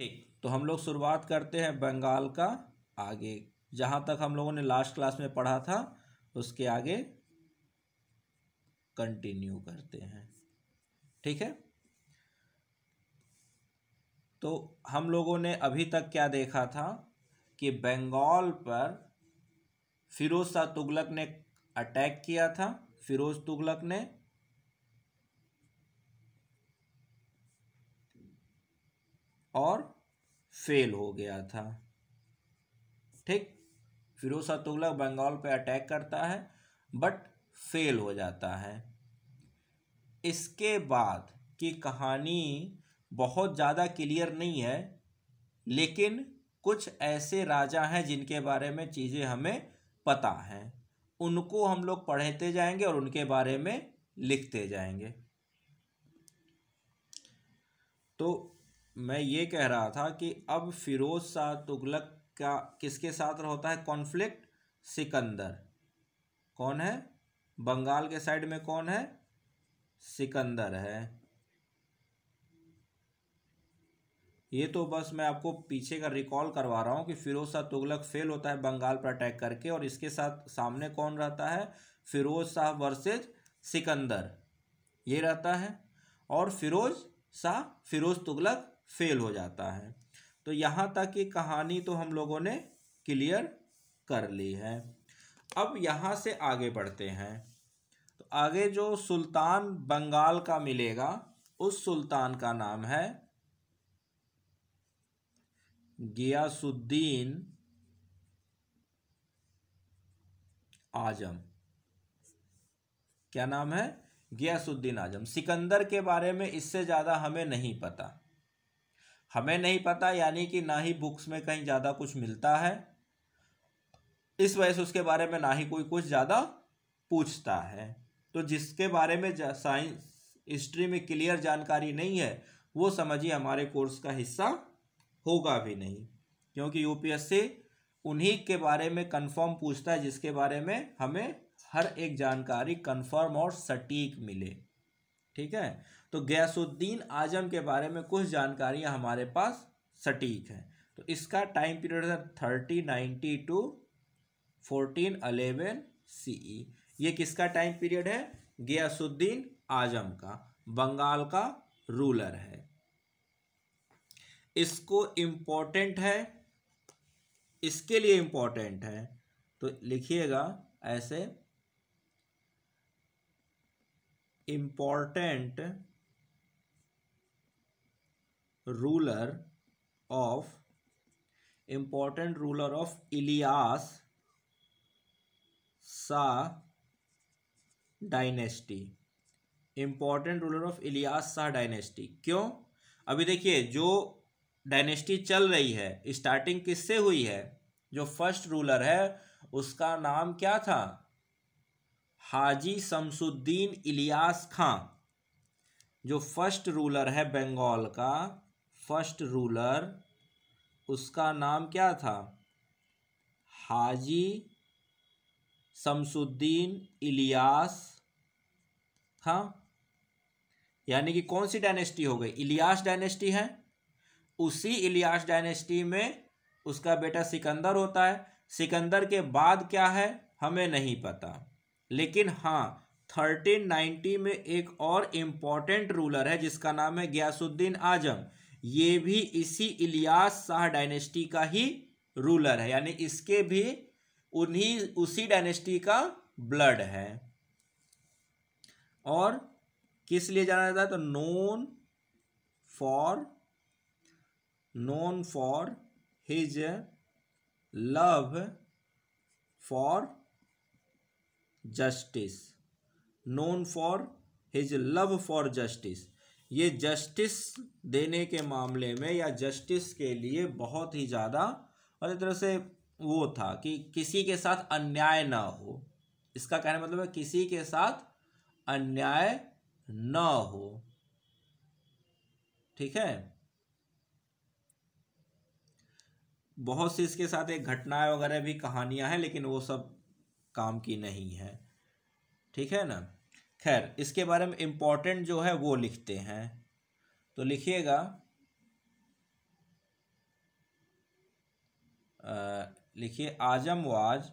ठीक तो हम लोग शुरुआत करते हैं बंगाल का आगे जहाँ तक हम लोगों ने लास्ट क्लास में पढ़ा था उसके आगे कंटिन्यू करते हैं ठीक है तो हम लोगों ने अभी तक क्या देखा था कि बंगाल पर फिरोज शाह तुगलक ने अटैक किया था फिरोज तुगलक ने और फेल हो गया था ठीक फिरोसा तुगलक बंगाल पर अटैक करता है बट फेल हो जाता है इसके बाद की कहानी बहुत ज़्यादा क्लियर नहीं है लेकिन कुछ ऐसे राजा हैं जिनके बारे में चीज़ें हमें पता हैं उनको हम लोग पढ़ते जाएंगे और उनके बारे में लिखते जाएंगे तो मैं ये कह रहा था कि अब फिरोज शाह तुगलक का किसके साथ रहता है कॉन्फ्लिक्ट सिकंदर कौन है बंगाल के साइड में कौन है सिकंदर है ये तो बस मैं आपको पीछे का रिकॉल करवा रहा हूँ कि फिरोज शाह तुगलक फेल होता है बंगाल पर अटैक करके और इसके साथ सामने कौन रहता है फिरोज शाह वर्सेज सिकंदर ये रहता है और फिरोज शाह फिरोज तुगलक फेल हो जाता है तो यहाँ तक की कहानी तो हम लोगों ने क्लियर कर ली है अब यहाँ से आगे बढ़ते हैं तो आगे जो सुल्तान बंगाल का मिलेगा उस सुल्तान का नाम है गियासुद्दीन आजम क्या नाम है गियासुद्दीन आजम सिकंदर के बारे में इससे ज़्यादा हमें नहीं पता हमें नहीं पता यानी कि ना ही बुक्स में कहीं ज़्यादा कुछ मिलता है इस वजह से उसके बारे में ना ही कोई कुछ ज़्यादा पूछता है तो जिसके बारे में साइंस हिस्ट्री में क्लियर जानकारी नहीं है वो समझिए हमारे कोर्स का हिस्सा होगा भी नहीं क्योंकि यूपीएससी उन्हीं के बारे में कंफर्म पूछता है जिसके बारे में हमें हर एक जानकारी कंफर्म और सटीक मिले ठीक है तो गैसुद्दीन आजम के बारे में कुछ जानकारियां हमारे पास सटीक है तो इसका टाइम पीरियड है thirty ninety to fourteen eleven C ये किसका टाइम पीरियड है गयासुद्दीन आजम का बंगाल का रूलर है इसको इम्पोर्टेंट है इसके लिए इम्पोर्टेंट है तो लिखिएगा ऐसे important ruler of important ruler of Ilyas Shah dynasty important ruler of Ilyas Shah dynasty क्यों अभी देखिए जो डायनेस्टी चल रही है स्टार्टिंग किससे हुई है जो फर्स्ट रूलर है उसका नाम क्या था हाजी शमसुद्दीन इलियास खां जो फर्स्ट रूलर है बंगाल का फर्स्ट रूलर उसका नाम क्या था हाजी शमसुद्दीन इलियास खां यानी कि कौन सी डायनेस्टी हो गई इलियास डायनेस्टी है उसी इलियास डायनेस्टी में उसका बेटा सिकंदर होता है सिकंदर के बाद क्या है हमें नहीं पता लेकिन हाँ 1390 में एक और इम्पॉर्टेंट रूलर है जिसका नाम है गयासुद्दीन आजम ये भी इसी इलियास शाह डायनेस्टी का ही रूलर है यानी इसके भी उन्हीं उसी डायनेस्टी का ब्लड है और किस लिए जाना जाता है तो known for known for his love for justice known for his love for justice ये जस्टिस देने के मामले में या जस्टिस के लिए बहुत ही ज़्यादा और एक तरह से वो था कि किसी के साथ अन्याय ना हो इसका कहने मतलब है किसी के साथ अन्याय ना हो ठीक है बहुत सी इसके साथ एक घटनाएं वगैरह भी कहानियां हैं लेकिन वो सब काम की नहीं है ठीक है ना खैर इसके बारे में इम्पोर्टेंट जो है वो लिखते हैं तो लिखिएगा लिखिए Azam was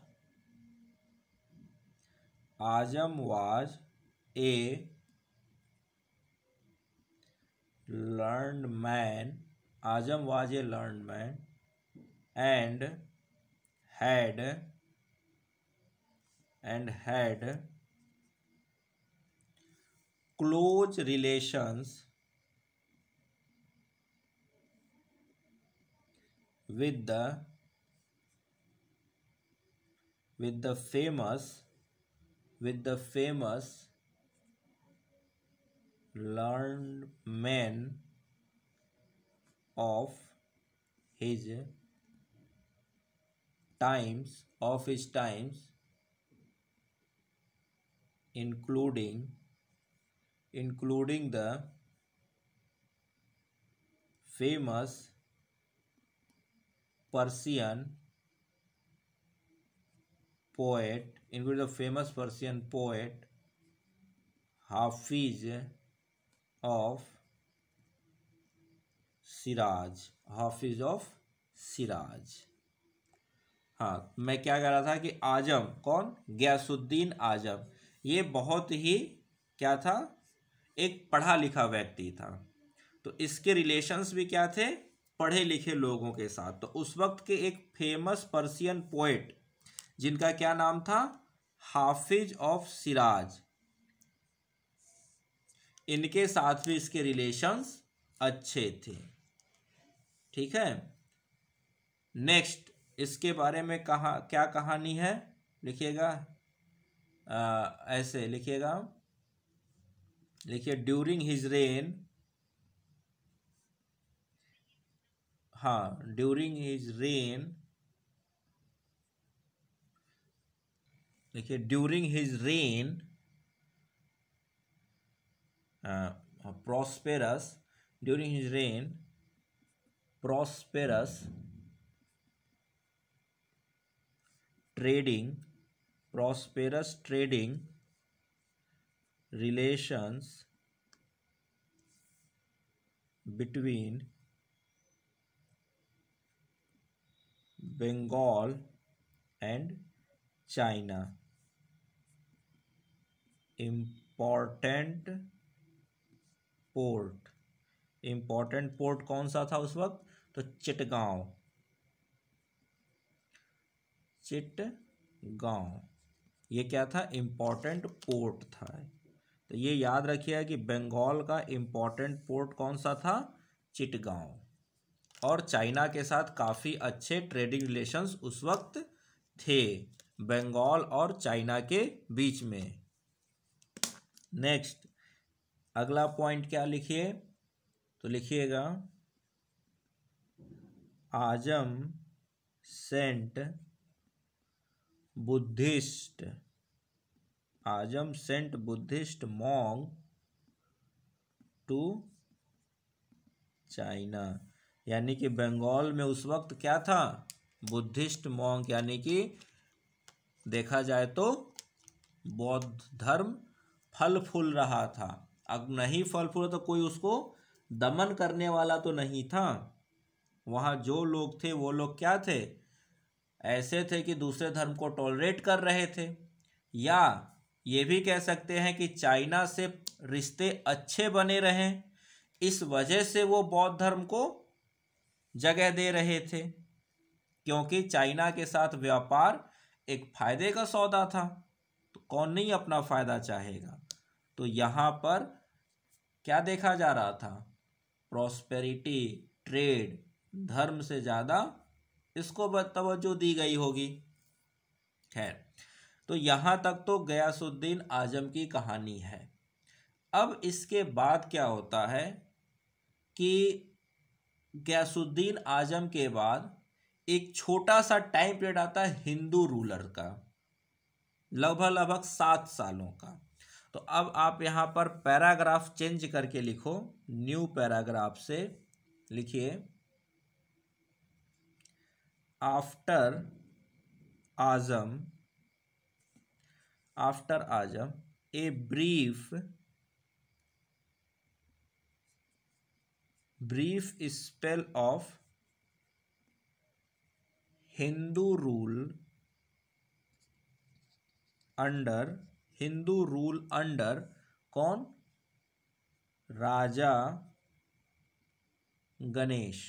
Azam was a learn man Azam was a learn man and had and had close relations with the with the famous with the famous learned men of his times of his times including including the famous Persian poet including the famous Persian poet Hafiz of siraj hafiz of siraj हाँ मैं क्या कह रहा था कि आजम कौन गयासुद्दीन आजम ये बहुत ही क्या था एक पढ़ा लिखा व्यक्ति था तो इसके रिलेशंस भी क्या थे पढ़े लिखे लोगों के साथ तो उस वक्त के एक फेमस पर्सियन पोइट जिनका क्या नाम था हाफिज ऑफ सिराज इनके साथ भी इसके रिलेशंस अच्छे थे ठीक है नेक्स्ट इसके बारे में कहा क्या कहानी है लिखिएगा आ, ऐसे लिखिएगा लिखिए ड्यूरिंग हिज रेन हाँ ड्यूरिंग हिज रेन देखिए during his reign prosperous during his reign prosperous trading prosperous trading relations between Bengal and China. Important port important port कौन सा था उस वक्त तो चिटगांव चिटगांव ये क्या था इम्पोर्टेंट पोर्ट था तो ये याद रखिएगा कि बंगाल का इम्पोर्टेंट पोर्ट कौन सा था चिटगांव और चाइना के साथ काफ़ी अच्छे ट्रेडिंग रिलेशंस उस वक्त थे बंगाल और चाइना के बीच में नेक्स्ट अगला पॉइंट क्या लिखिए तो लिखिएगा Azam sent Buddhist Azam sent Buddhist monk to China यानी कि बंगाल में उस वक्त क्या था बुद्धिस्ट मोंग यानी कि देखा जाए तो बौद्ध धर्म फल फूल रहा था अब नहीं फल फूल तो कोई उसको दमन करने वाला तो नहीं था वहाँ जो लोग थे वो लोग क्या थे ऐसे थे कि दूसरे धर्म को टॉलरेट कर रहे थे या ये भी कह सकते हैं कि चाइना से रिश्ते अच्छे बने रहें इस वजह से वो बौद्ध धर्म को जगह दे रहे थे क्योंकि चाइना के साथ व्यापार एक फायदे का सौदा था तो कौन नहीं अपना फ़ायदा चाहेगा तो यहाँ पर क्या देखा जा रहा था प्रॉस्पेरिटी ट्रेड धर्म से ज़्यादा इसको तवज्जो दी गई होगी खैर तो यहाँ तक तो गयासुद्दीन आजम की कहानी है अब इसके बाद क्या होता है कि गयासुद्दीन आजम के बाद एक छोटा सा टाइम पीरियड आता है हिंदू रूलर का लगभग लगभग सात सालों का तो अब आप यहाँ पर पैराग्राफ चेंज करके लिखो न्यू पैराग्राफ से लिखिए after Azam after Azam a brief brief spell of Hindu rule under Hindu rule under कौन राजा Ganesh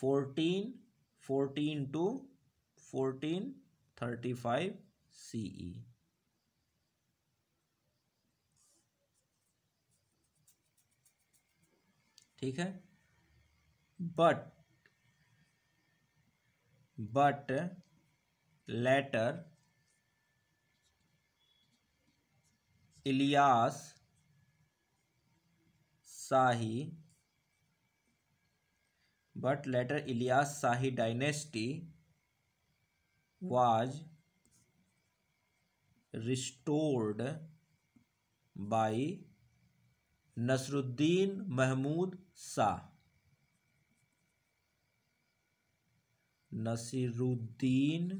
fourteen fourteen to fourteen thirty five C E e. ठीक है but but later Ilyas Shahi but later Ilyas Shahi dynasty was restored by Nasiruddin Mahmud Shah Nasiruddin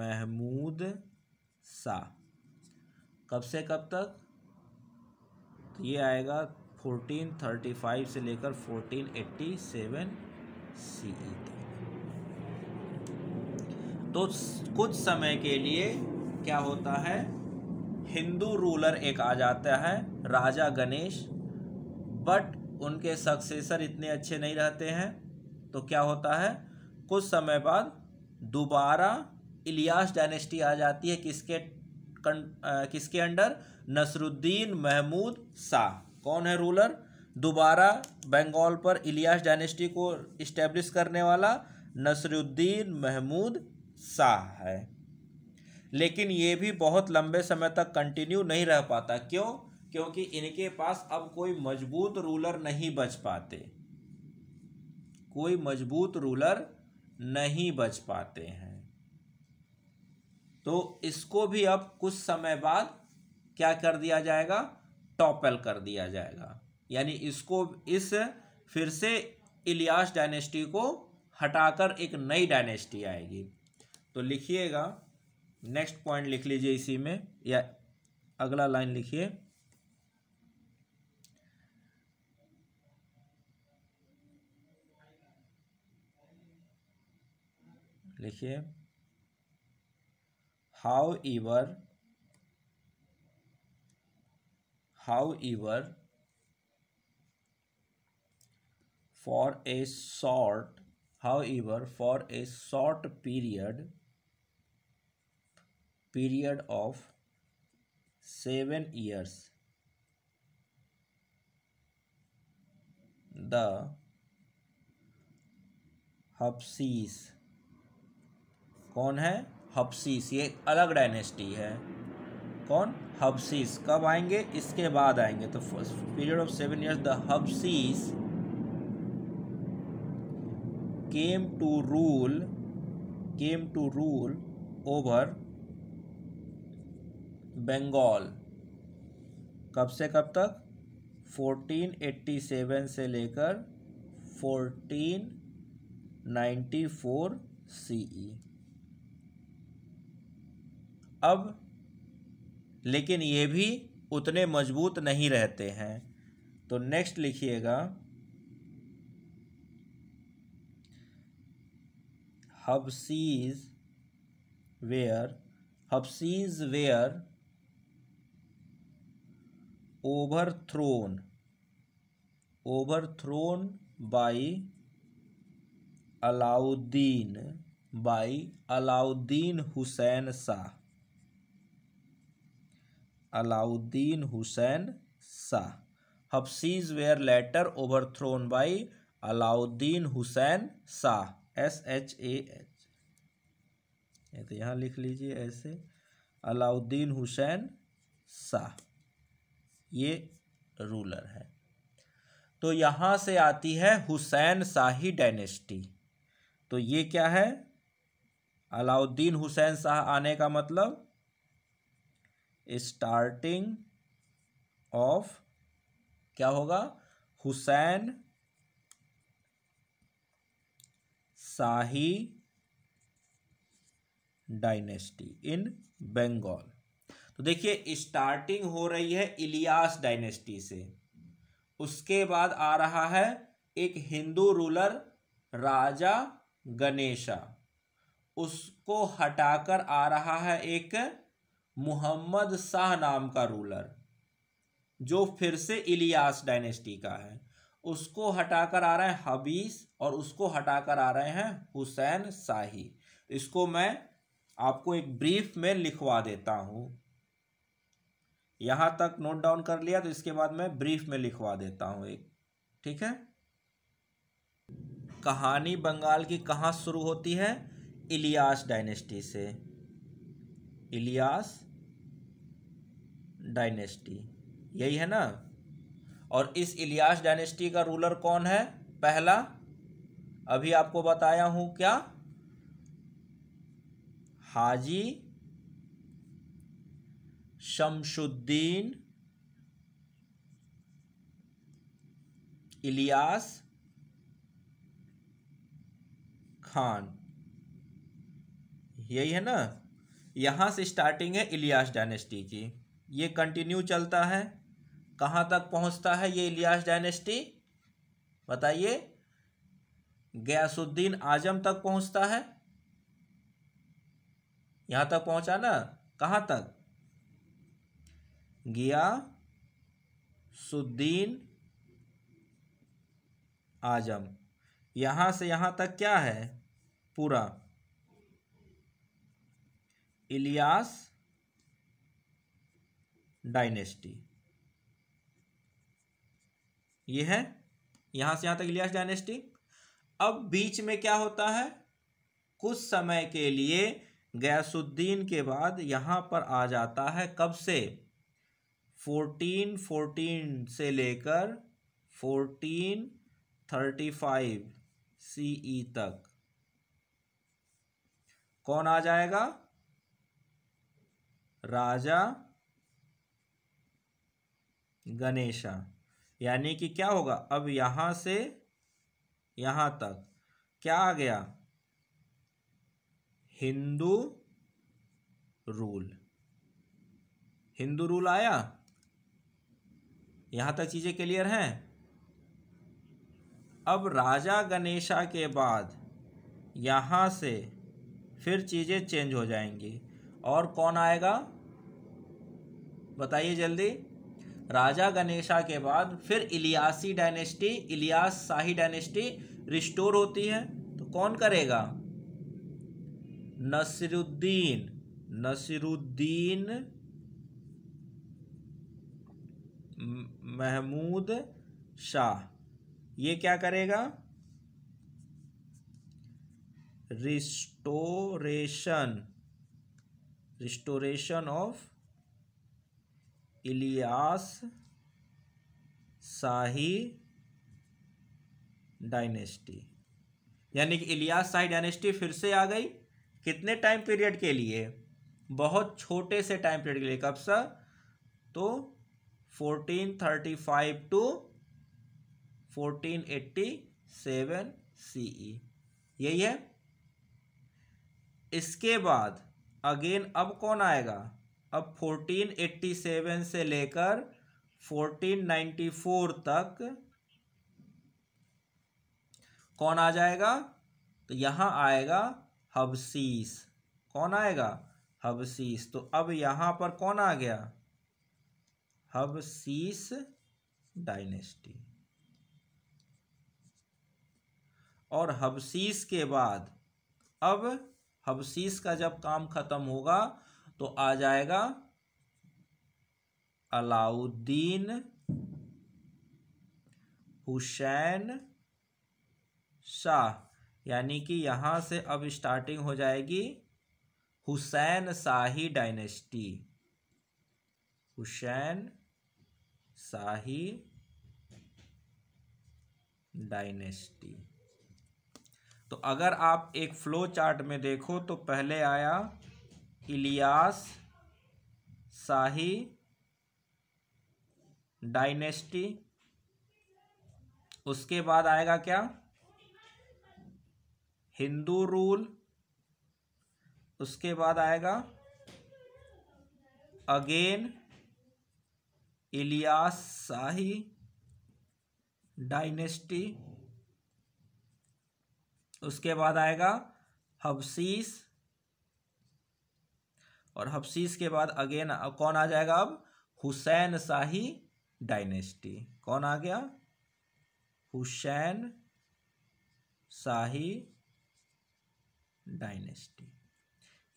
Mahmud Shah कब से कब तक ये आएगा फोर्टीन थर्टी फाइव से लेकर fourteen eighty seven C e तक तो कुछ समय के लिए क्या होता है हिंदू रूलर एक आ जाता है राजा गणेश बट उनके सक्सेसर इतने अच्छे नहीं रहते हैं तो क्या होता है कुछ समय बाद दोबारा इलियास डायनेस्टी आ जाती है किसके कन, आ, किसके अंडर नसरुद्दीन महमूद शाह कौन है रूलर दोबारा बंगाल पर इलियास डायनेस्टी को इस्टेब्लिश करने वाला नसरुद्दीन महमूद शाह है लेकिन ये भी बहुत लंबे समय तक कंटिन्यू नहीं रह पाता क्यों क्योंकि इनके पास अब कोई मजबूत रूलर नहीं बच पाते कोई मजबूत रूलर नहीं बच पाते हैं तो इसको भी अब कुछ समय बाद क्या कर दिया जाएगा टॉपल कर दिया जाएगा यानी इसको इस फिर से इलियास डायनेस्टी को हटाकर एक नई डायनेस्टी आएगी तो लिखिएगा नेक्स्ट पॉइंट लिख लीजिए इसी में या अगला लाइन लिखिए लिखिए however however for a short however for a short period period of seven years the Habshis कौन है हप्सीस ये अलग डायनेस्टी है कौन हबसीस कब आएंगे इसके बाद आएंगे तो period of seven years the Habshis came to rule came to rule over Bengal कब से कब तक 1487 से लेकर 1494 सीई e। अब लेकिन ये भी उतने मजबूत नहीं रहते हैं तो नेक्स्ट लिखिएगा Habshis were Habshis were overthrown overthrown by Alauddin by Alauddin Hussain Shah Alauddin Hussain Shah Habshis were later overthrown by Alauddin Hussain Shah S H A H ये तो यहाँ लिख लीजिए ऐसे अलाउद्दीन हुसैन शाह ये रूलर है तो यहाँ से आती है हुसैन शाही डायनेस्टी तो ये क्या है अलाउद्दीन हुसैन शाह आने का मतलब स्टार्टिंग ऑफ क्या होगा हुसैन शाही डायनेस्टी इन बंगाल तो देखिए स्टार्टिंग हो रही है इलियास डायनेस्टी से उसके बाद आ रहा है एक हिंदू रूलर राजा गणेशा उसको हटाकर आ रहा है एक मोहम्मद शाह नाम का रूलर जो फिर से इलियास डायनेस्टी का है उसको हटाकर आ रहे हैं हबीस और उसको हटाकर आ रहे हैं हुसैन शाही इसको मैं आपको एक ब्रीफ में लिखवा देता हूं यहां तक नोट डाउन कर लिया तो इसके बाद मैं ब्रीफ में लिखवा देता हूं एक ठीक है कहानी बंगाल की कहां शुरू होती है इलियास डायनेस्टी से इलियास डायनेस्टी यही है ना और इस इलियास डायनेस्टी का रूलर कौन है पहला अभी आपको बताया हूं क्या हाजी शमशुद्दीन इलियास खान यही है ना यहां से स्टार्टिंग है इलियास डायनेस्टी की ये कंटिन्यू चलता है कहाँ तक पहुँचता है ये इलियास डायनेस्टी बताइए गयासुद्दीन आजम तक पहुँचता है यहाँ तक पहुँचा ना कहाँ तक गया सुद्दीन आजम यहाँ से यहाँ तक क्या है पूरा इलियास डायनेस्टी ये है यहां से यहां तक इलियास डायनेस्टी अब बीच में क्या होता है कुछ समय के लिए गयासुद्दीन के बाद यहां पर आ जाता है कब से फोर्टीन फोर्टीन से लेकर fourteen thirty five C E e तक कौन आ जाएगा राजा गणेशा यानी कि क्या होगा अब यहाँ से यहाँ तक क्या आ गया हिंदू रूल हिंदू रूल आया यहाँ तक चीज़ें क्लियर हैं अब राजा गणेशा के बाद यहाँ से फिर चीज़ें चेंज हो जाएंगी और कौन आएगा बताइए जल्दी राजा गणेशा के बाद फिर Ilyasi dynasty Ilyas Shahi dynasty restore होती है तो कौन करेगा नसरुद्दीन नसरुद्दीन महमूद शाह ये क्या करेगा restoration restoration of Ilyas Shahi dynasty यानी कि इलियास शाही डायनेस्टी फिर से आ गई कितने टाइम पीरियड के लिए बहुत छोटे से टाइम पीरियड के लिए कब सर तो 1435 टू 1487 सीई यही है इसके बाद अगेन अब कौन आएगा अब 1487 से लेकर 1494 तक कौन आ जाएगा तो यहाँ आएगा हबसीस कौन आएगा हबसीस तो अब यहाँ पर कौन आ गया हबसीस डायनेस्टी और हबसीस के बाद अब हबसीस का जब काम ख़त्म होगा तो आ जाएगा अलाउद्दीन हुसैन शाह यानी कि यहां से अब स्टार्टिंग हो जाएगी हुसैन शाही डायनेस्टी हुसैन शाही डायनेस्टी तो अगर आप एक फ्लो चार्ट में देखो तो पहले आया इलियास शाही डायनेस्टी उसके बाद आएगा क्या हिंदू रूल उसके बाद आएगा अगेन इलियास शाही डायनेस्टी उसके बाद आएगा हबसीस और हफ्सीस के बाद अगेन कौन आ जाएगा अब हुसैन शाही डायनेस्टी कौन आ गया हुसैन शाही डायनेस्टी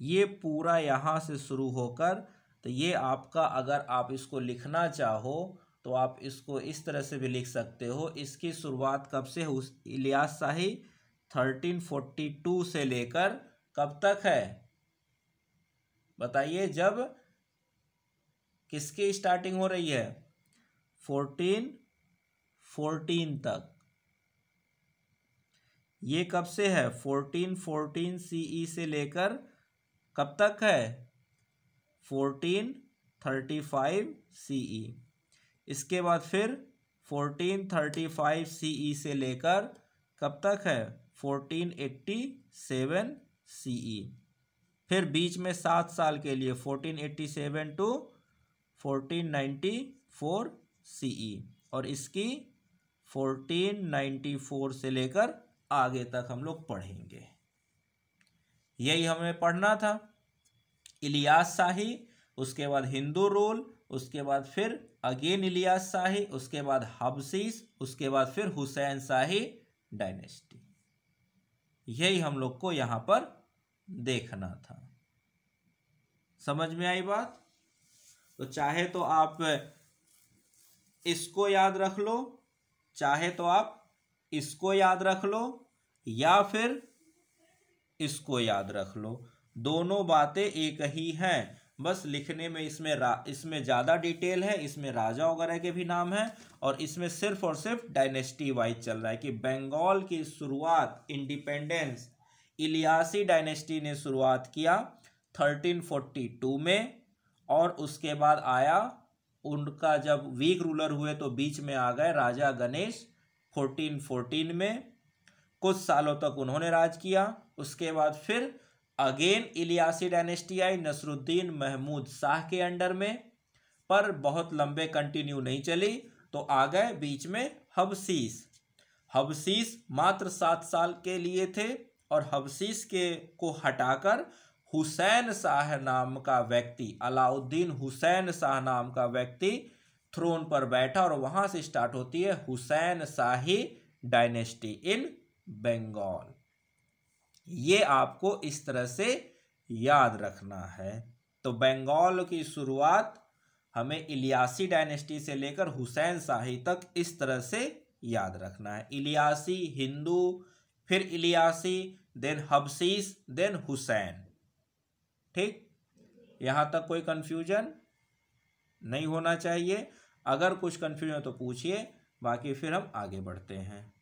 ये पूरा यहाँ से शुरू होकर तो ये आपका अगर आप इसको लिखना चाहो तो आप इसको इस तरह से भी लिख सकते हो इसकी शुरुआत कब से Ilyas Shahi thirteen forty two से लेकर कब तक है बताइए जब किसकी स्टार्टिंग हो रही है फोर्टीन फोर्टीन तक ये कब से है फोर्टीन फोर्टीन सीई से लेकर कब तक है फोर्टीन थर्टी फाइव सीई इसके बाद फिर फोर्टीन थर्टी फाइव सीई से लेकर कब तक है फोर्टीन एट्टी सेवन सीई फिर बीच में सात साल के लिए fourteen eighty seven to fourteen ninety four C E और इसकी फोर्टीन नाइन्टी फोर से लेकर आगे तक हम लोग पढ़ेंगे यही हमें पढ़ना था इलियास शाही उसके बाद हिंदू रूल उसके बाद फिर अगेन इलियास शाही उसके बाद हबसीस उसके बाद फिर हुसैन शाही डायनेस्टी यही हम लोग को यहाँ पर देखना था समझ में आई बात तो चाहे तो आप इसको याद रख लो चाहे तो आप इसको याद रख लो या फिर इसको याद रख लो दोनों बातें एक ही हैं बस लिखने में इसमें इसमें ज़्यादा डिटेल है इसमें राजा वगैरह के भी नाम हैं और इसमें सिर्फ और सिर्फ डायनेस्टी वाइज चल रहा है कि बंगाल की शुरुआत इंडिपेंडेंस इलियासी डायनेस्टी ने शुरुआत किया 1342 में और उसके बाद आया उनका जब वीक रूलर हुए तो बीच में आ गए राजा गणेश 1414 में कुछ सालों तक उन्होंने राज किया उसके बाद फिर अगेन इलियासी डायनेस्टी आई नसरुद्दीन महमूद शाह के अंडर में पर बहुत लंबे कंटिन्यू नहीं चली तो आ गए बीच में हबसीस हबसीस मात्र सात साल के लिए थे और हबसीस के को हटाकर हुसैन शाह नाम का व्यक्ति अलाउद्दीन हुसैन शाह नाम का व्यक्ति थ्रोन पर बैठा और वहां से स्टार्ट होती है हुसैन शाही डायनेस्टी इन बंगाल ये आपको इस तरह से याद रखना है तो बंगाल की शुरुआत हमें इलियासी डायनेस्टी से लेकर हुसैन शाही तक इस तरह से याद रखना है इलियासी हिंदू फिर इलियासी देन हबसीस देन हुसैन ठीक यहां तक कोई कंफ्यूजन नहीं होना चाहिए अगर कुछ कन्फ्यूजन हो तो पूछिए बाकी फिर हम आगे बढ़ते हैं